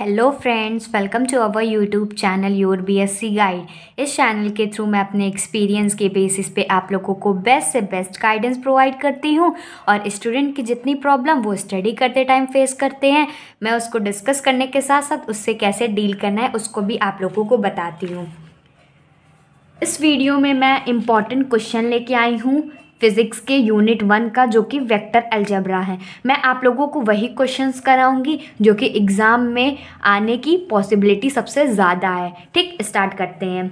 hello friends welcome to our YouTube channel your BSc guide इस channel के through मैं अपने एक्सपीरियंस के बेसिस पे आप लोगों को बेस्ट से बेस्ट गाइडेंस प्रोवाइड करती हूँ और स्टूडेंट की जितनी प्रॉब्लम वो स्टडी करते टाइम फेस करते हैं मैं उसको डिस्कस करने के साथ साथ उससे कैसे डील करना है उसको भी आप लोगों को बताती हूँ इस वीडियो में मैं इम्पॉर्टेंट क्वेश्चन लेके आई हूँ फिज़िक्स के यूनिट वन का जो कि वेक्टर अलजबरा है मैं आप लोगों को वही क्वेश्चंस कराऊंगी जो कि एग्ज़ाम में आने की पॉसिबिलिटी सबसे ज़्यादा है ठीक स्टार्ट करते हैं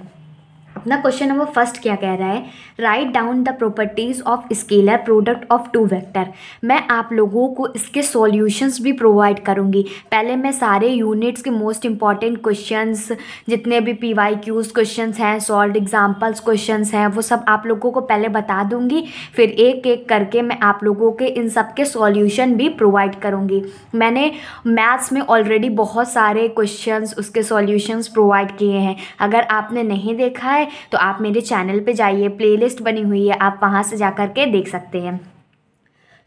अपना क्वेश्चन नंबर फर्स्ट क्या कह रहा है right down the properties of scalar product of two vector मैं आप लोगों को इसके सॉल्यूशंस भी प्रोवाइड करूँगी पहले मैं सारे यूनिट्स के मोस्ट इंपॉर्टेंट क्वेश्चंस जितने भी पी वाई क्यूज़ क्वेश्चन हैं सॉल्व एग्जाम्पल्स क्वेश्चन हैं वो सब आप लोगों को पहले बता दूंगी फिर एक एक करके मैं आप लोगों के इन सब के सॉल्यूशन भी प्रोवाइड करूँगी मैंने मैथ्स में ऑलरेडी बहुत सारे क्वेश्चन उसके सॉल्यूशंस प्रोवाइड किए हैं अगर आपने नहीं देखा है तो आप मेरे चैनल पे जाइए प्लेलिस्ट बनी हुई है आप वहाँ से जा कर के देख सकते हैं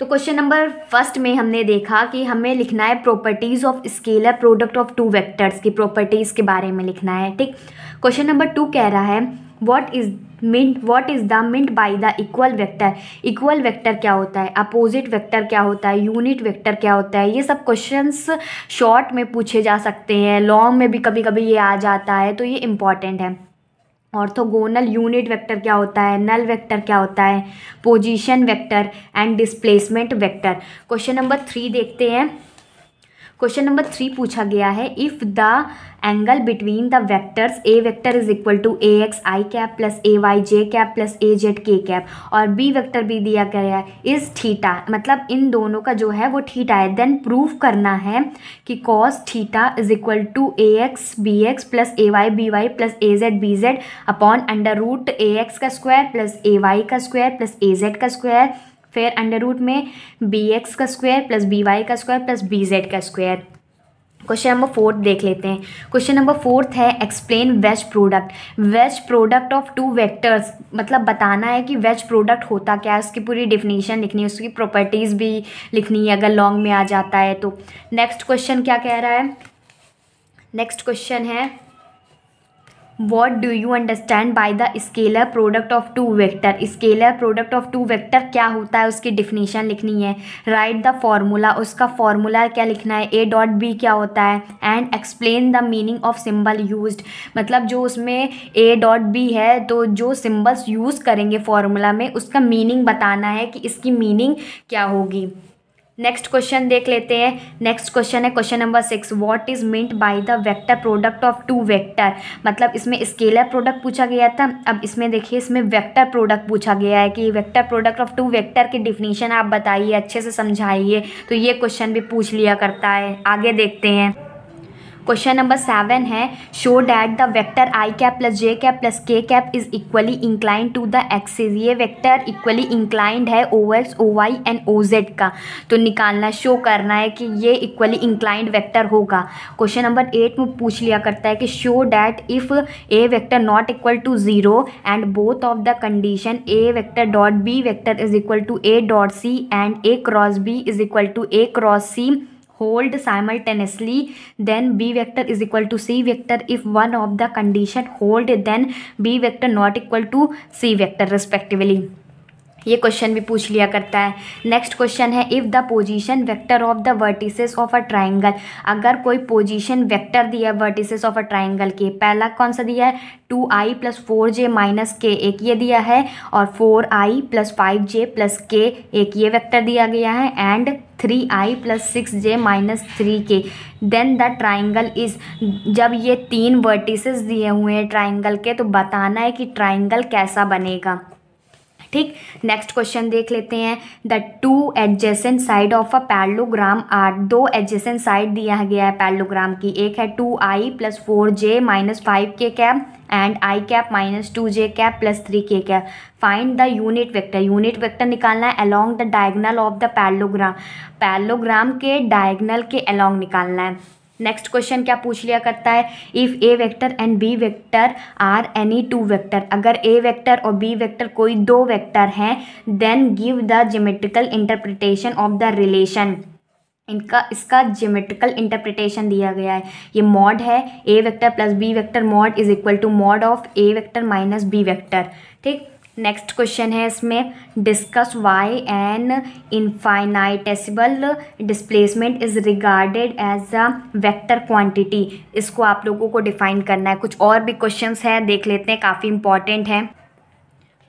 तो क्वेश्चन नंबर फर्स्ट में हमने देखा कि हमें लिखना है properties of scalar product of two vectors की प्रॉपर्टीज़ के बारे में लिखना है ठीक क्वेश्चन नंबर टू कह रहा है what is meant what is the meant by the equal vector equal vector क्या होता है अपोजिट वेक्टर क्या होता है यूनिट वेक्टर क्या होता है ये सब क्वेश्चन शॉर्ट में पूछे जा सकते हैं लॉन्ग में भी कभी कभी ये आ जाता है तो ये इम्पॉर्टेंट है ऑर्थोगोनल यूनिट वेक्टर क्या होता है नल वेक्टर क्या होता है position vector and displacement vector question number three देखते हैं क्वेश्चन नंबर थ्री पूछा गया है if the angle between the vectors A vector is equal to A X I cap plus A Y J cap plus A Z K cap और B vector भी दिया गया है इज़ थीटा मतलब इन दोनों का जो है वो थीटा है देन प्रूव करना है कि cos theta is equal to A X B X plus A Y B Y plus A Z B Z upon under root A X का स्क्वायर प्लस ए वाई का square plus A Z का square फिर under root में B X का square plus B Y का square plus B Z का square question number fourth देख लेते हैं क्वेश्चन नंबर फोर्थ है explain veg product wedge product of two vectors मतलब बताना है कि वेज प्रोडक्ट होता क्या है उसकी पूरी डिफिनीशन लिखनी है उसकी प्रॉपर्टीज़ भी लिखनी है अगर लॉन्ग में आ जाता है तो नेक्स्ट क्वेश्चन क्या कह रहा है नेक्स्ट क्वेश्चन है what do you understand by the scalar product of two vector scalar product of two vector क्या होता है उसकी डिफिनीशन लिखनी है राइट द फॉर्मूला उसका फॉर्मूला क्या लिखना है ए डॉट बी क्या होता है and explain the meaning of symbol use मतलब जो उसमें ए डॉट बी है तो जो सिम्बल्स यूज़ करेंगे फॉर्मूला में उसका मीनिंग बताना है कि इसकी मीनिंग क्या होगी नेक्स्ट क्वेश्चन देख लेते हैं नेक्स्ट क्वेश्चन है question number six what is meant by the vector product of two vector मतलब इसमें स्केलर प्रोडक्ट पूछा गया था अब इसमें देखिए इसमें वेक्टर प्रोडक्ट पूछा गया है कि vector product of two vector की डिफिनीशन आप बताइए अच्छे से समझाइए तो ये क्वेश्चन भी पूछ लिया करता है आगे देखते हैं क्वेश्चन नंबर सेवन है show that the vector I cap plus J cap plus K cap is equally inclined to the axis ये वेक्टर इक्वली इंक्लाइंड है O X O Y and O Z का तो निकालना show करना है कि ये इक्वली इंक्लाइंड वेक्टर होगा क्वेश्चन नंबर एट में पूछ लिया करता है कि show that if A vector not equal to zero and both of the condition A vector dot B vector is equal to A dot C and A cross B is equal to A cross C hold simultaneously then b vector is equal to c vector if one of the condition hold then b vector not equal to c vector respectively ये question भी पूछ लिया करता है next question है if the position vector of the vertices of a triangle अगर कोई position vector दिया है वर्टिसेस ऑफ अ ट्राइंगल के पहला कौन सा दिया है two I plus four J minus K एक ये दिया है और four I plus five J plus K एक ये वेक्टर दिया गया है and three I plus six J minus three K then the triangle is जब ये तीन वर्टिसेस दिए हुए हैं ट्राइंगल के तो बताना है कि ट्राइंगल कैसा बनेगा ठीक नेक्स्ट क्वेश्चन देख लेते हैं the two adjacent side of a parallelogram are दो एडजेसेंट साइड दिया गया है पैलोग्राम की एक है two I plus four J minus five K cap and I cap minus two J cap plus three K cap find the unit vector unit vector निकालना है along the diagonal of the parallelogram parallelogram के diagonal के along निकालना है next question क्या पूछ लिया करता है if A vector and B vector are any two vector अगर ए वेक्टर और बी वेक्टर कोई दो वेक्टर हैं then give the geometrical interpretation of the relation इनका इसका जोमेट्रिकल इंटरप्रिटेशन दिया गया है ये मॉड है A vector plus B vector mod is equal to mod of A vector minus B vector ठीक नेक्स्ट क्वेश्चन है इसमें discuss why an infinitesimal displacement is regarded as a vector quantity इसको आप लोगों को डिफाइन करना है कुछ और भी क्वेश्चंस हैं देख लेते हैं काफ़ी इंपॉर्टेंट हैं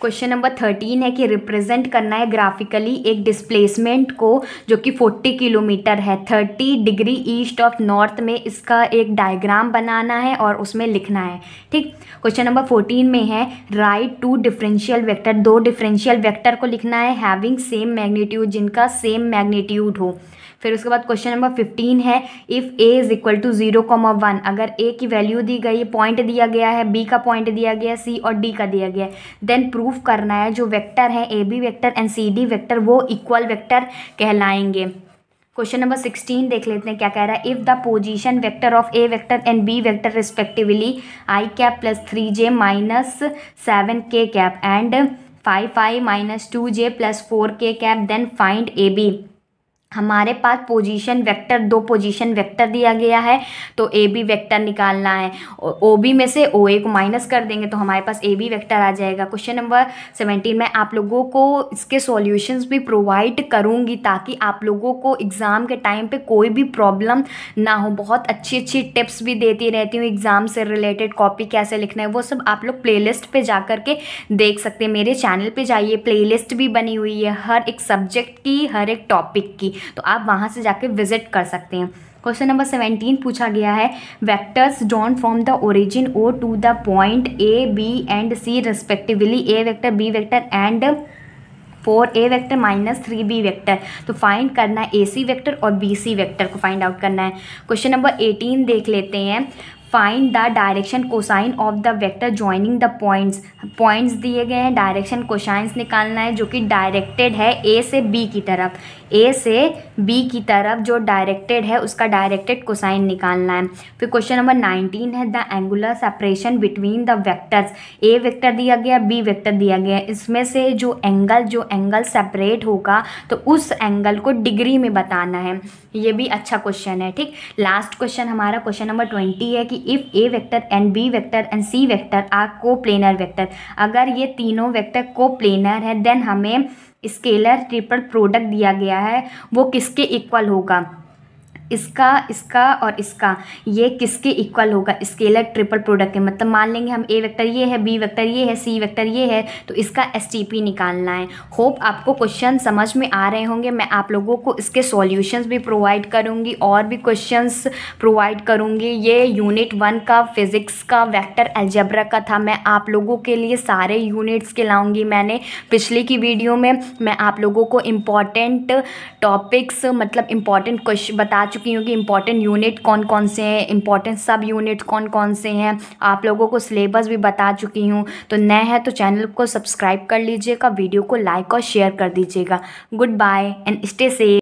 क्वेश्चन नंबर थर्टीन है कि रिप्रेजेंट करना है ग्राफिकली एक डिस्प्लेसमेंट को जो कि फोर्टी किलोमीटर है thirty degree east of north में इसका एक डायग्राम बनाना है और उसमें लिखना है ठीक क्वेश्चन नंबर फोर्टीन में है राइट टू डिफरेंशियल वेक्टर दो डिफरेंशियल वेक्टर को लिखना है हैविंग सेम मैग्नीट्यूड जिनका सेम मैग्नीट्यूड हो फिर उसके बाद क्वेश्चन नंबर फिफ्टीन है if A is equal to zero comma one अगर ए की वैल्यू दी गई पॉइंट दिया गया है बी का पॉइंट दिया गया है सी और डी का दिया गया है देन प्रूफ करना है जो वैक्टर है A B vector and C D vector वो इक्वल वैक्टर कहलाएंगे क्वेश्चन नंबर सिक्सटीन देख लेते हैं क्या कह रहा है if the position vector of A vector and B vector respectively I cap plus three J minus seven K cap and five five minus two J plus four K cap then find A B हमारे पास position vector दो position vector दिया गया है तो A B vector निकालना है O B में से ओ ए को माइनस कर देंगे तो हमारे पास ए बी वेक्टर आ जाएगा क्वेश्चन नंबर सेवेंटीन मैं आप लोगों को इसके सॉल्यूशंस भी प्रोवाइड करूँगी ताकि आप लोगों को एग्ज़ाम के टाइम पे कोई भी प्रॉब्लम ना हो बहुत अच्छी अच्छी टिप्स भी देती रहती हूँ एग्ज़ाम से रिलेटेड कॉपी कैसे लिखना है वो सब आप लोग प्ले लिस्ट पर जा कर के देख सकते हैं मेरे चैनल पर जाइए प्ले लिस्ट भी बनी हुई है हर एक सब्जेक्ट की हर एक टॉपिक की तो आप वहाँ से जाके विजिट कर सकते हैं क्वेश्चन नंबर सेवेंटीन पूछा गया है vectors drawn from the origin O to the point A B and C respectively A vector B vector and four A vector minus three B vector तो फाइंड करना है A C vector और B C vector को find out करना है question number eighteen देख लेते हैं find the direction cosine of the vector joining the points points दिए गए हैं डायरेक्शन कोशाइंस निकालना है जो कि डायरेक्टेड है ए से बी की तरफ ए से बी की तरफ जो डायरेक्टेड है उसका डायरेक्टेड कोसाइन निकालना है फिर क्वेश्चन नंबर नाइनटीन है the angular separation between the vectors A vector दिया गया बी वैक्टर दिया गया इसमें से जो एंगल जो एंगल सेपरेट होगा तो उस एंगल को डिग्री में बताना है ये भी अच्छा क्वेश्चन है ठीक लास्ट क्वेश्चन हमारा क्वेश्चन नंबर ट्वेंटी है कि if A vector and B vector and C vector are coplanar vector अगर ये तीनों वेक्टर कोप्लेनर है देन हमें स्केलर ट्रिपल प्रोडक्ट दिया गया है वो किसके इक्वल होगा इसका इसका और इसका ये किसके इक्वल होगा स्केलर ट्रिपल प्रोडक्ट है मतलब मान लेंगे हम ए वेक्टर ये है बी वेक्टर ये है सी वेक्टर ये है तो इसका एस निकालना है होप आपको क्वेश्चन समझ में आ रहे होंगे मैं आप लोगों को इसके सॉल्यूशंस भी प्रोवाइड करूँगी और भी क्वेश्चंस प्रोवाइड करूँगी ये यूनिट वन का फिज़िक्स का वैक्टर एल्जब्रा का था मैं आप लोगों के लिए सारे यूनिट्स के लाऊँगी मैंने पिछले की वीडियो में मैं आप लोगों को इम्पॉर्टेंट टॉपिक्स मतलब इम्पॉर्टेंट क्वेश्चन बता चुकी चुकी हूँ कि इंपॉर्टेंट यूनिट कौन कौन से हैं इंपॉर्टेंट सब यूनिट कौन कौन से हैं आप लोगों को सिलेबस भी बता चुकी हूँ तो नए हैं तो चैनल को सब्सक्राइब कर लीजिएगा वीडियो को लाइक और शेयर कर दीजिएगा goodbye and stay safe